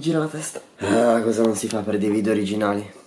gira la testa. Ah, cosa non si fa per dei video originali?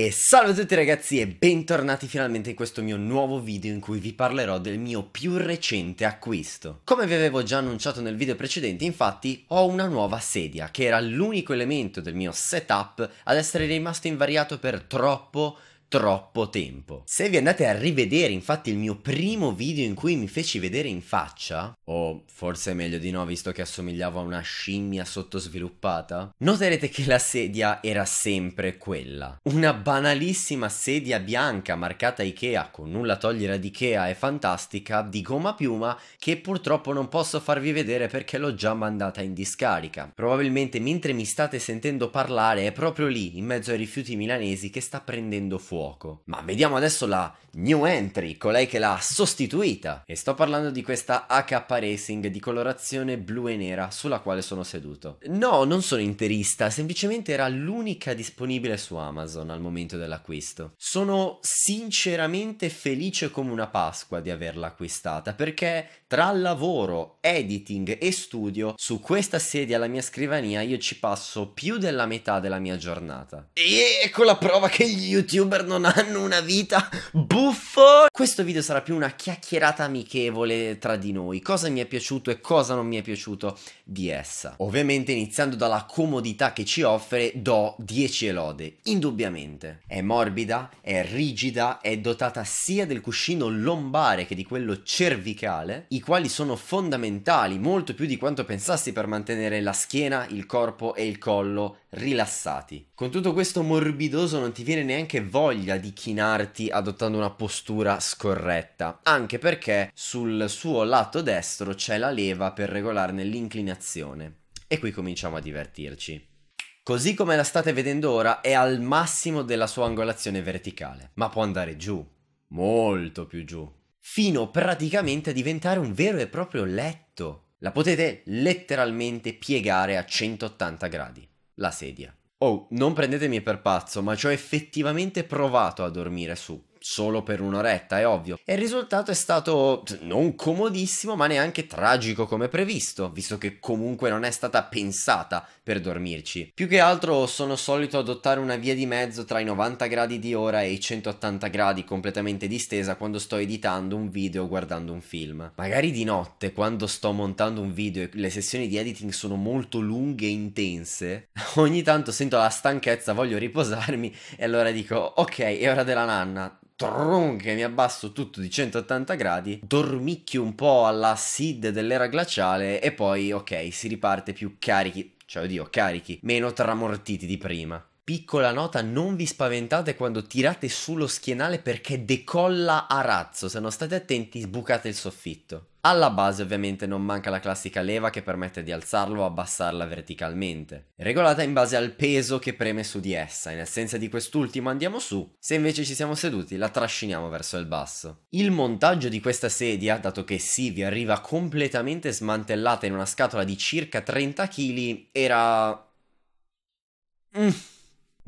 E salve a tutti ragazzi e bentornati finalmente in questo mio nuovo video in cui vi parlerò del mio più recente acquisto. Come vi avevo già annunciato nel video precedente infatti ho una nuova sedia che era l'unico elemento del mio setup ad essere rimasto invariato per troppo troppo tempo. Se vi andate a rivedere infatti il mio primo video in cui mi feci vedere in faccia, o forse meglio di no visto che assomigliavo a una scimmia sottosviluppata, noterete che la sedia era sempre quella. Una banalissima sedia bianca marcata Ikea con nulla a togliere di Ikea e fantastica di gomma piuma che purtroppo non posso farvi vedere perché l'ho già mandata in discarica. Probabilmente mentre mi state sentendo parlare è proprio lì, in mezzo ai rifiuti milanesi, che sta prendendo fuoco fuoco. Ma vediamo adesso la new entry, colei che l'ha sostituita. E sto parlando di questa AK Racing di colorazione blu e nera sulla quale sono seduto. No, non sono interista, semplicemente era l'unica disponibile su Amazon al momento dell'acquisto. Sono sinceramente felice come una Pasqua di averla acquistata perché tra lavoro, editing e studio su questa sedia alla mia scrivania io ci passo più della metà della mia giornata. E ecco la prova che gli youtuber non hanno una vita buffo. Questo video sarà più una chiacchierata amichevole tra di noi, cosa mi è piaciuto e cosa non mi è piaciuto di essa. Ovviamente iniziando dalla comodità che ci offre do 10 elode, indubbiamente. È morbida, è rigida, è dotata sia del cuscino lombare che di quello cervicale, i quali sono fondamentali molto più di quanto pensassi per mantenere la schiena, il corpo e il collo rilassati. Con tutto questo morbidoso non ti viene neanche voglia di chinarti adottando una postura scorretta, anche perché sul suo lato destro c'è la leva per regolarne l'inclinazione. E qui cominciamo a divertirci. Così come la state vedendo ora è al massimo della sua angolazione verticale, ma può andare giù, molto più giù, fino praticamente a diventare un vero e proprio letto. La potete letteralmente piegare a 180 gradi, la sedia. Oh, non prendetemi per pazzo, ma ci ho effettivamente provato a dormire su solo per un'oretta, è ovvio. E il risultato è stato cioè, non comodissimo, ma neanche tragico come previsto, visto che comunque non è stata pensata per dormirci. Più che altro sono solito adottare una via di mezzo tra i 90 gradi di ora e i 180 gradi completamente distesa quando sto editando un video o guardando un film. Magari di notte, quando sto montando un video e le sessioni di editing sono molto lunghe e intense, ogni tanto sento la stanchezza, voglio riposarmi e allora dico ok, è ora della nanna, tron, che mi abbasso tutto di 180 gradi, dormicchio un po' alla SID dell'era glaciale e poi, ok, si riparte più carichi, cioè oddio, carichi, meno tramortiti di prima. Piccola nota, non vi spaventate quando tirate sullo schienale perché decolla a razzo, se non state attenti sbucate il soffitto. Alla base ovviamente non manca la classica leva che permette di alzarlo o abbassarla verticalmente, regolata in base al peso che preme su di essa, in assenza di quest'ultimo andiamo su, se invece ci siamo seduti la trasciniamo verso il basso. Il montaggio di questa sedia, dato che sì, vi arriva completamente smantellata in una scatola di circa 30 kg, era... Mm.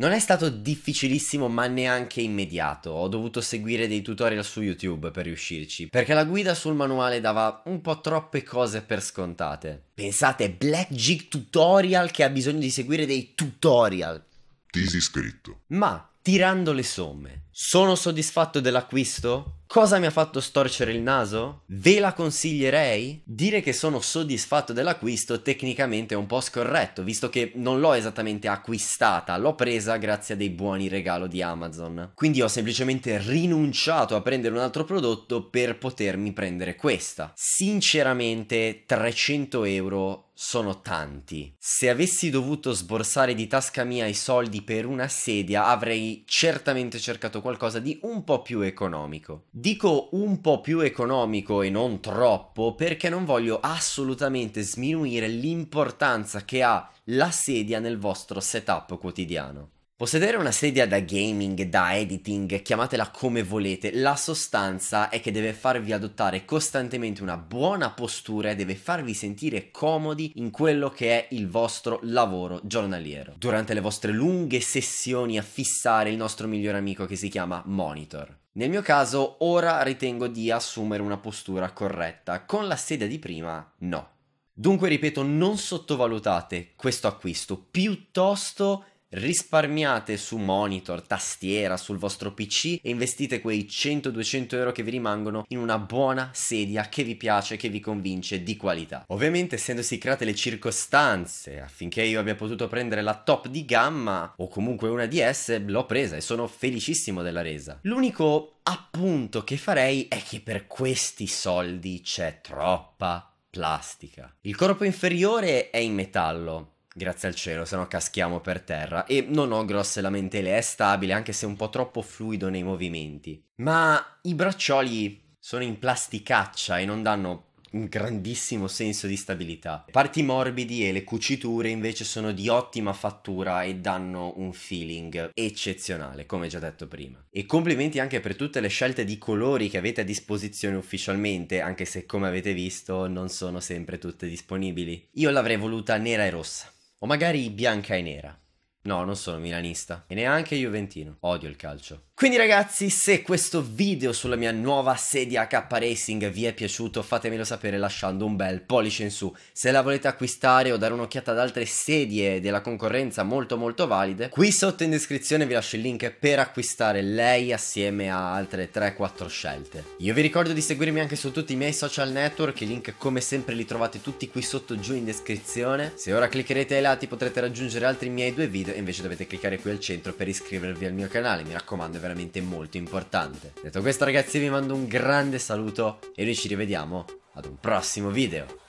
Non è stato difficilissimo ma neanche immediato, ho dovuto seguire dei tutorial su YouTube per riuscirci, perché la guida sul manuale dava un po' troppe cose per scontate. Pensate, Black Jig Tutorial che ha bisogno di seguire dei tutorial. Disiscritto. Ma, tirando le somme, sono soddisfatto dell'acquisto? Cosa mi ha fatto storcere il naso? Ve la consiglierei? Dire che sono soddisfatto dell'acquisto tecnicamente è un po' scorretto, visto che non l'ho esattamente acquistata, l'ho presa grazie a dei buoni regalo di Amazon. Quindi ho semplicemente rinunciato a prendere un altro prodotto per potermi prendere questa. Sinceramente 300 euro sono tanti. Se avessi dovuto sborsare di tasca mia i soldi per una sedia, avrei certamente cercato qualcosa di un po' più economico. Dico un po' più economico e non troppo perché non voglio assolutamente sminuire l'importanza che ha la sedia nel vostro setup quotidiano. Possedere una sedia da gaming, da editing, chiamatela come volete, la sostanza è che deve farvi adottare costantemente una buona postura e deve farvi sentire comodi in quello che è il vostro lavoro giornaliero. Durante le vostre lunghe sessioni a fissare il nostro migliore amico che si chiama monitor. Nel mio caso ora ritengo di assumere una postura corretta, con la sedia di prima no. Dunque ripeto, non sottovalutate questo acquisto, piuttosto risparmiate su monitor, tastiera, sul vostro PC e investite quei 100-200 euro che vi rimangono in una buona sedia che vi piace, che vi convince, di qualità. Ovviamente essendosi create le circostanze affinché io abbia potuto prendere la top di gamma o comunque una di esse, l'ho presa e sono felicissimo della resa. L'unico appunto che farei è che per questi soldi c'è troppa plastica. Il corpo inferiore è in metallo, Grazie al cielo, se no caschiamo per terra. E non ho grosse lamentele, è stabile, anche se un po' troppo fluido nei movimenti. Ma i braccioli sono in plasticaccia e non danno un grandissimo senso di stabilità. Parti morbidi e le cuciture invece sono di ottima fattura e danno un feeling eccezionale, come già detto prima. E complimenti anche per tutte le scelte di colori che avete a disposizione ufficialmente, anche se come avete visto non sono sempre tutte disponibili. Io l'avrei voluta nera e rossa. O magari bianca e nera. No, non sono milanista. E neanche juventino. Odio il calcio. Quindi ragazzi, se questo video sulla mia nuova sedia K Racing vi è piaciuto, fatemelo sapere lasciando un bel pollice in su. Se la volete acquistare o dare un'occhiata ad altre sedie della concorrenza molto molto valide, qui sotto in descrizione vi lascio il link per acquistare lei assieme a altre 3-4 scelte. Io vi ricordo di seguirmi anche su tutti i miei social network, i link come sempre li trovate tutti qui sotto giù in descrizione. Se ora cliccherete ai lati potrete raggiungere altri miei due video, invece dovete cliccare qui al centro per iscrivervi al mio canale, mi raccomando è veramente veramente molto importante. Detto questo ragazzi vi mando un grande saluto e noi ci rivediamo ad un prossimo video.